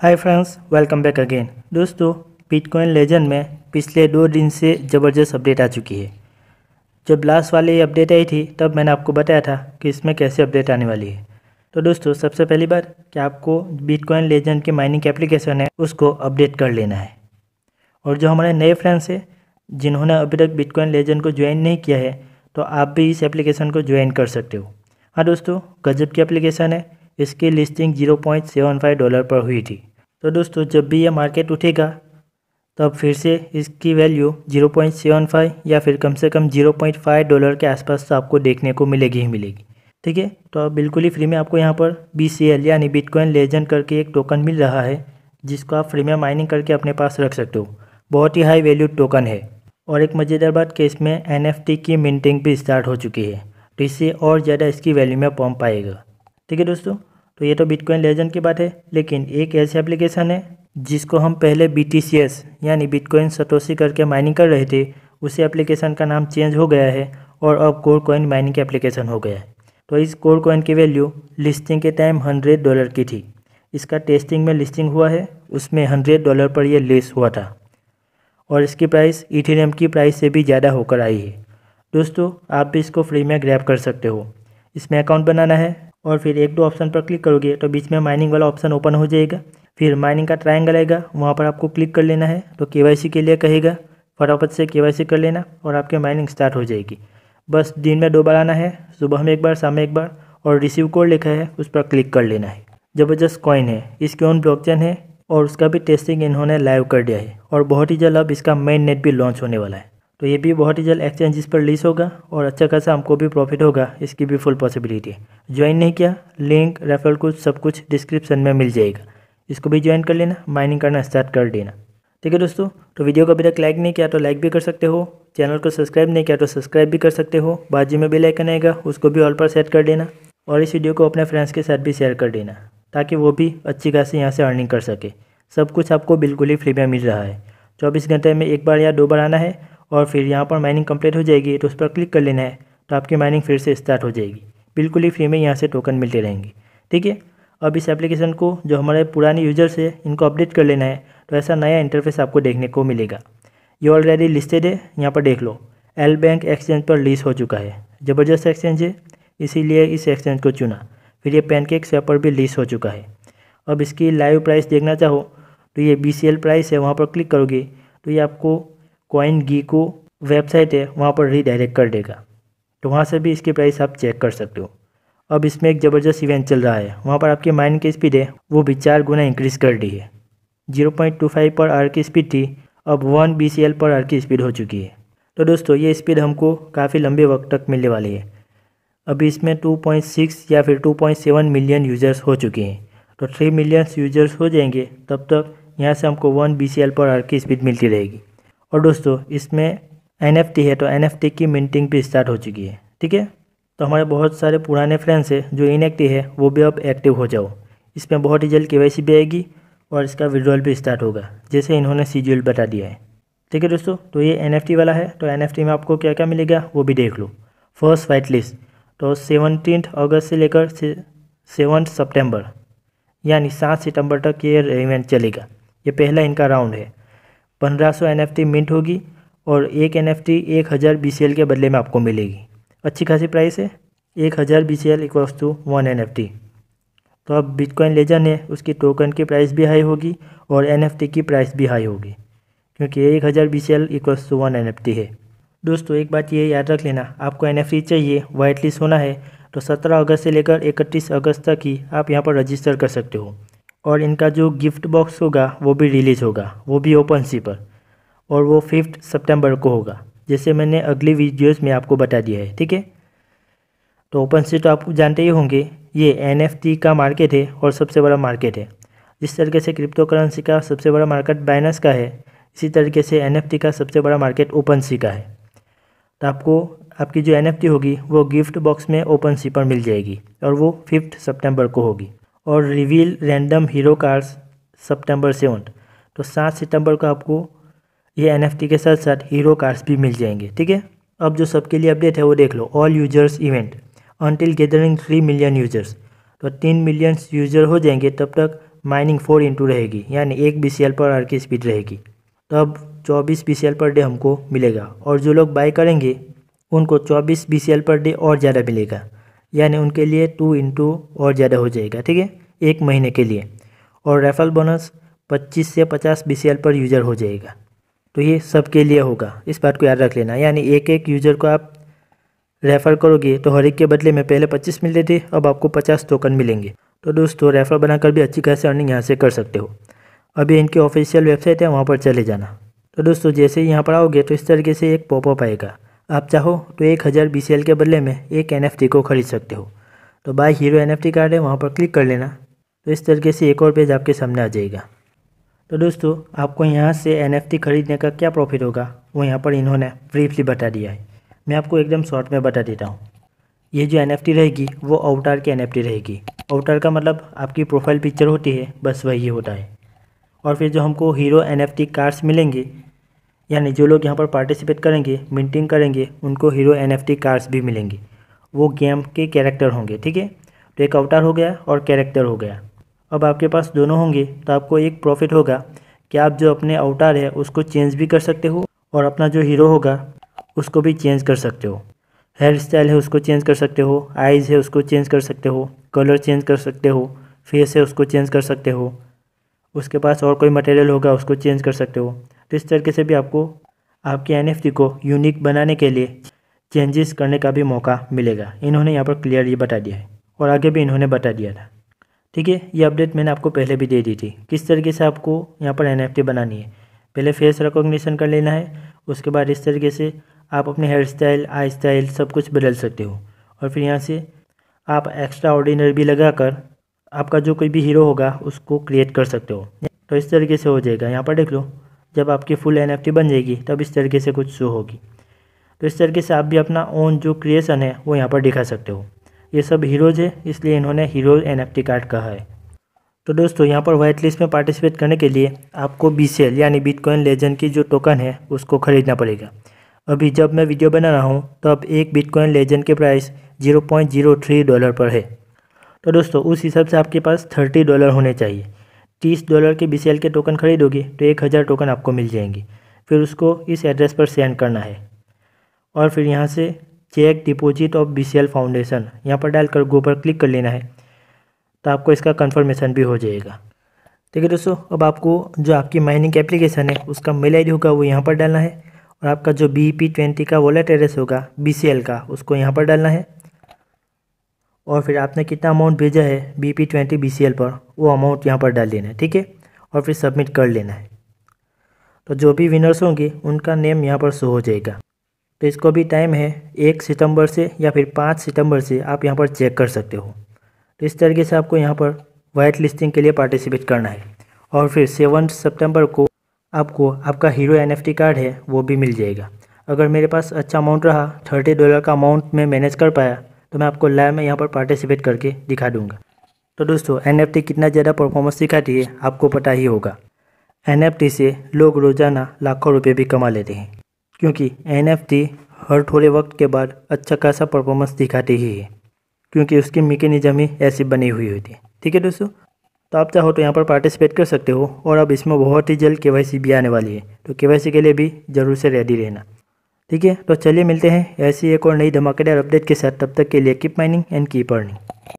हाय friends welcome back again दोस्तों bitcoin legend में पिछले दो दिन से ज़बरदस्त अपडेट आ चुकी है जब लास्ट वाली अपडेट आई थी तब मैंने आपको बताया था कि इसमें कैसे अपडेट आने वाली है तो दोस्तों सबसे पहली बात कि आपको बिटकॉइन लेजेंड की माइनिंग एप्लीकेशन है उसको अपडेट कर लेना है और जो हमारे नए फ्रेंड्स हैं जिन्होंने अभी तक बिटकॉइन लेजेंड को ज्वाइन नहीं किया है तो आप भी इस एप्लीकेशन को ज्वाइन कर सकते हो हाँ दोस्तों गजब की एप्लीकेशन है इसकी लिस्टिंग 0.75 डॉलर पर हुई थी तो दोस्तों जब भी ये मार्केट उठेगा तब फिर से इसकी वैल्यू 0.75 या फिर कम से कम 0.5 डॉलर के आसपास तो आपको देखने को मिलेगी ही मिलेगी ठीक है तो अब बिल्कुल ही फ्री में आपको यहाँ पर बी यानी बिटकॉइन लेजेंड करके एक टोकन मिल रहा है जिसको आप फ्री में माइनिंग करके अपने पास रख सकते हो बहुत ही हाई वैल्यू टोकन है और एक मज़ेदार बात कि इसमें एन की मिंटिंग भी स्टार्ट हो चुकी है तो इससे और ज़्यादा इसकी वैल्यू में पम्प आएगा ठीक है दोस्तों तो ये तो बिटकॉइन लेजेंड की बात है लेकिन एक ऐसी एप्लीकेशन है जिसको हम पहले बी यानी बिटकॉइन सतोसी करके माइनिंग कर रहे थे उसी एप्लीकेशन का नाम चेंज हो गया है और अब कोर कॉइन माइनिंग एप्लीकेशन हो गया है तो इस कोर कॉइन की वैल्यू लिस्टिंग के टाइम हंड्रेड डॉलर की थी इसका टेस्टिंग में लिस्टिंग हुआ है उसमें हंड्रेड डॉलर पर यह लेस हुआ था और इसकी प्राइस इथेरियम की प्राइस से भी ज़्यादा होकर आई है दोस्तों आप भी इसको फ्री में ग्रैप कर सकते हो इसमें अकाउंट बनाना है और फिर एक दो ऑप्शन पर क्लिक करोगे तो बीच में माइनिंग वाला ऑप्शन ओपन हो जाएगा फिर माइनिंग का ट्रायंगल आएगा वहाँ पर आपको क्लिक कर लेना है तो के के लिए कहेगा फटाफट से के कर लेना और आपके माइनिंग स्टार्ट हो जाएगी बस दिन में दो बार आना है सुबह में एक बार शाम में एक बार और रिसीव कोड लिखा है उस पर क्लिक कर लेना है ज़बरदस्त कॉइन है इसकी ओन ब्लॉकचेन है और उसका भी टेस्टिंग इन्होंने लाइव कर दिया है और बहुत ही जल्द अब इसका मेन नेट भी लॉन्च होने वाला है तो ये भी बहुत ही जल्द एक्सचेंज पर रिलीज होगा और अच्छा खासा हमको भी प्रॉफिट होगा इसकी भी फुल पॉसिबिलिटी ज्वाइन नहीं किया लिंक रेफरल कुछ सब कुछ डिस्क्रिप्शन में मिल जाएगा इसको भी ज्वाइन कर लेना माइनिंग करना स्टार्ट कर देना ठीक है दोस्तों तो वीडियो को अभी तक लाइक नहीं किया तो लाइक भी कर सकते हो चैनल को सब्सक्राइब नहीं किया तो सब्सक्राइब भी कर सकते हो बाजू में भी लाइक आएगा उसको भी ऑल पर सेट कर देना और इस वीडियो को अपने फ्रेंड्स के साथ भी शेयर कर देना ताकि वो भी अच्छी खासी यहाँ से अर्निंग कर सके सब कुछ आपको बिल्कुल ही फ्री में मिल रहा है चौबीस घंटे में एक बार या दो बार आना है और फिर यहाँ पर माइनिंग कम्प्लीट हो जाएगी तो उस पर क्लिक कर लेना है तो आपकी माइनिंग फिर से स्टार्ट हो जाएगी बिल्कुल ही फ्री में यहाँ से टोकन मिलते रहेंगे ठीक है अब इस एप्लीकेशन को जो हमारे पुराने यूजर्स है इनको अपडेट कर लेना है तो ऐसा नया इंटरफेस आपको देखने को मिलेगा ये ऑलरेडी लिस्टेड है यहाँ पर देख लो एल बैंक एक्सचेंज पर लीज हो चुका है ज़बरदस्त एक्सचेंज है इसीलिए इस एक्सचेंज को चुना फिर ये पैनकेक से पर भी लीज हो चुका है अब इसकी लाइव प्राइस देखना चाहो तो ये बी प्राइस है वहाँ पर क्लिक करोगे तो ये आपको कॉइन गी को वेबसाइट है वहाँ पर रीडायरेक्ट कर देगा तो वहाँ से भी इसकी प्राइस आप चेक कर सकते हो अब इसमें एक ज़बरदस्त इवेंट चल रहा है वहाँ पर आपकी माइन की स्पीड है वो भी चार गुना इंक्रीज़ कर दी है zero point two five per hour की स्पीड थी अब one B C L per hour की स्पीड हो चुकी है तो दोस्तों ये स्पीड हमको काफ़ी लंबे वक्त तक मिलने वाली है अभी इसमें 2.6 या फिर 2.7 मिलियन यूज़र्स हो चुके हैं तो 3 मिलियन यूज़र्स हो जाएंगे तब तक यहाँ से हमको one B C L per hour की स्पीड मिलती रहेगी और दोस्तों इसमें एन है तो एन की मिनटिंग भी स्टार्ट हो चुकी है ठीक है तो हमारे बहुत सारे पुराने फ्रेंड्स हैं जो इनएक्टिव है वो भी अब एक्टिव हो जाओ इसमें बहुत ही जल्द के भी आएगी और इसका विड्रॉल भी स्टार्ट होगा जैसे इन्होंने सी बता दिया है ठीक है दोस्तों तो ये एन वाला है तो एन में आपको क्या क्या मिलेगा वो भी देख लो फर्स्ट वाइट लिस्ट तो सेवनटीन अगस्त से लेकर सेवन सेप्टेम्बर यानी सात सितंबर तक ये इवेंट चलेगा ये पहला इनका राउंड है पंद्रह सौ एन मिंट होगी और एक एन एक हज़ार बी के बदले में आपको मिलेगी अच्छी खासी प्राइस है एक हज़ार B C L equals to one N तो अब बिटकॉइन ले जाने उसकी टोकन की प्राइस भी हाई होगी और एन की प्राइस भी हाई होगी क्योंकि एक हज़ार B C L equals to one N है दोस्तों एक बात ये याद रख लेना आपको एन चाहिए वाइट लिस्ट होना है तो सत्रह अगस्त से लेकर इकतीस अगस्त तक ही आप यहाँ पर रजिस्टर कर सकते हो और इनका जो गिफ्ट बॉक्स होगा वो भी रिलीज़ होगा वो भी ओपन सी पर और वो फिफ्थ सितंबर को होगा जैसे मैंने अगली वीडियोस में आपको बता दिया है ठीक है तो ओपन सी तो आप जानते ही होंगे ये एन का मार्केट है और सबसे बड़ा मार्केट है जिस तरीके से क्रिप्टो करेंसी का सबसे बड़ा मार्केट बाइनस का है इसी तरीके से एन का सबसे बड़ा मार्केट ओपन सी का है तो आपको आपकी जो एन होगी वो गिफ्ट बॉक्स में ओपन सी पर मिल जाएगी और वो फिफ्थ सितंबर को होगी और रिवील रैंडम हीरो कार्ड्स सितंबर सेवन्थ तो सात सितंबर को आपको ये एन के साथ साथ हीरो कार्ड्स भी मिल जाएंगे ठीक है अब जो सबके लिए अपडेट है वो देख लो all users event until gathering three million users तो तीन मिलियन यूजर हो जाएंगे तब तक माइनिंग फोर इंटू रहेगी यानी एक बी पर आर की स्पीड रहेगी तो अब चौबीस बी पर डे हमको मिलेगा और जो लोग बाई करेंगे उनको चौबीस बी पर डे और ज़्यादा मिलेगा यानी उनके लिए टू इंटू और ज़्यादा हो जाएगा ठीक है एक महीने के लिए और रेफरल बोनस पच्चीस से पचास बी पर यूज़र हो जाएगा तो ये सबके लिए होगा इस बात को याद रख लेना यानी एक एक यूज़र को आप रेफ़र करोगे तो हर एक के बदले में पहले 25 मिलते थे अब आपको 50 टोकन मिलेंगे तो दोस्तों रेफ़र बनाकर भी अच्छी खासी अर्निंग यहाँ से कर सकते हो अभी इनकी ऑफिशियल वेबसाइट है वहाँ पर चले जाना तो दोस्तों जैसे ही यहाँ पर आओगे तो इस तरीके से एक पॉपअप आएगा आप चाहो तो एक हज़ार बी के बदले में एक एन को ख़रीद सकते हो तो बाय हीरो एन कार्ड है वहाँ पर क्लिक कर लेना तो इस तरीके से एक और पेज आपके सामने आ जाएगा तो दोस्तों आपको यहाँ से एन ख़रीदने का क्या प्रॉफिट होगा वो यहाँ पर इन्होंने ब्रीफली बता दिया है मैं आपको एकदम शॉर्ट में बता देता हूँ ये जो एन रहेगी वो अवतार की एन रहेगी अवतार का मतलब आपकी प्रोफाइल पिक्चर होती है बस वही होता है और फिर जो हमको हीरो एन कार्ड्स मिलेंगे यानी जो लोग यहाँ पर पार्टिसिपेट करेंगे मिनटिंग करेंगे उनको हीरो एन कार्ड्स भी मिलेंगी वो गेम के कैरेक्टर होंगे ठीक है तो एक अवतार हो गया और कैरेक्टर हो गया अब आपके पास दोनों होंगे तो आपको एक प्रॉफिट होगा कि आप जो अपने अवतार है उसको चेंज भी कर सकते हो और अपना जो हीरो होगा उसको भी चेंज कर सकते हो हेयर स्टाइल है उसको चेंज कर सकते हो आइज़ है उसको चेंज कर सकते हो कलर चेंज कर सकते हो फेस है उसको चेंज कर सकते हो उसके पास और कोई मटेरियल होगा उसको चेंज कर सकते हो तो इस तरीके से भी आपको आपके एन को यूनिक बनाने के लिए चेंजेस करने का भी मौका मिलेगा इन्होंने यहाँ पर क्लियरली बता दिया है और आगे भी इन्होंने बता दिया था ठीक है ये अपडेट मैंने आपको पहले भी दे दी थी किस तरीके से आपको यहाँ पर एन बनानी है पहले फेस रिकोगशन कर लेना है उसके बाद इस तरीके से आप अपने हेयर स्टाइल आई स्टाइल सब कुछ बदल सकते हो और फिर यहाँ से आप एक्स्ट्रा ऑर्डिनर भी लगा कर आपका जो कोई भी हीरो होगा उसको क्रिएट कर सकते हो तो इस तरीके से हो जाएगा यहाँ पर देख लो जब आपकी फुल एन बन जाएगी तब इस तरीके से कुछ शो होगी तो इस तरीके से आप भी अपना ओन जो क्रिएशन है वो यहाँ पर दिखा सकते हो ये सब हीरोज़ है इसलिए इन्होंने हीरो एन कार्ड कहा है तो दोस्तों यहाँ पर वाइट लिस्ट में पार्टिसिपेट करने के लिए आपको बी सेल यानी बिटकॉइन लेजेंड की जो टोकन है उसको ख़रीदना पड़ेगा अभी जब मैं वीडियो बना रहा हूँ तब एक बिटकॉइन लेजेंड के प्राइस 0.03 डॉलर पर है तो दोस्तों उस हिसाब से आपके पास 30 डॉलर होने चाहिए तीस डॉलर के बी के टोकन खरीदोगे तो एक हज़ार टोकन आपको मिल जाएंगे फिर उसको इस एड्रेस पर सेंड करना है और फिर यहाँ से check deposit of B foundation यहाँ पर डालकर गो पर क्लिक कर लेना है तो आपको इसका कन्फर्मेशन भी हो जाएगा ठीक है दोस्तों अब आपको जो आपकी माइनिंग एप्लीकेशन है उसका मेल आई होगा वो यहाँ पर डालना है और आपका जो बी पी ट्वेंटी का वॉलेट एड्रेस होगा बी का उसको यहाँ पर डालना है और फिर आपने कितना अमाउंट भेजा है B P twenty B C L पर वो अमाउंट यहाँ पर डाल देना है ठीक है और फिर सबमिट कर लेना है तो जो भी विनर्स होंगे उनका नेम यहाँ पर शो हो जाएगा तो इसको भी टाइम है एक सितंबर से या फिर पाँच सितंबर से आप यहाँ पर चेक कर सकते हो तो इस तरीके से आपको यहाँ पर वाइट लिस्टिंग के लिए पार्टिसिपेट करना है और फिर सेवन सितंबर को आपको आपका हीरो एनएफटी कार्ड है वो भी मिल जाएगा अगर मेरे पास अच्छा अमाउंट रहा थर्टी डॉलर का अमाउंट मैं मैनेज कर पाया तो मैं आपको लाइव में यहाँ पर पार्टिसिपेट करके दिखा दूँगा तो दोस्तों एन कितना ज़्यादा परफॉर्मेंस दिखाती है आपको पता ही होगा एन से लोग रोज़ाना लाखों रुपये भी कमा लेते हैं क्योंकि एन हर थोड़े वक्त के बाद अच्छा खासा परफॉर्मेंस दिखाती ही है क्योंकि उसकी मेकेनिज़म ही ऐसी बनी हुई होती है ठीक है दोस्तों तो आप चाहो तो यहाँ पर पार्टिसिपेट कर सकते हो और अब इसमें बहुत ही जल्द के भी आने वाली है तो के के लिए भी ज़रूर से रेडी रहना ठीक है तो चलिए मिलते हैं ऐसी एक और नई धमाकेदार अपडेट के साथ तब तक के लिए keep mining and keep earning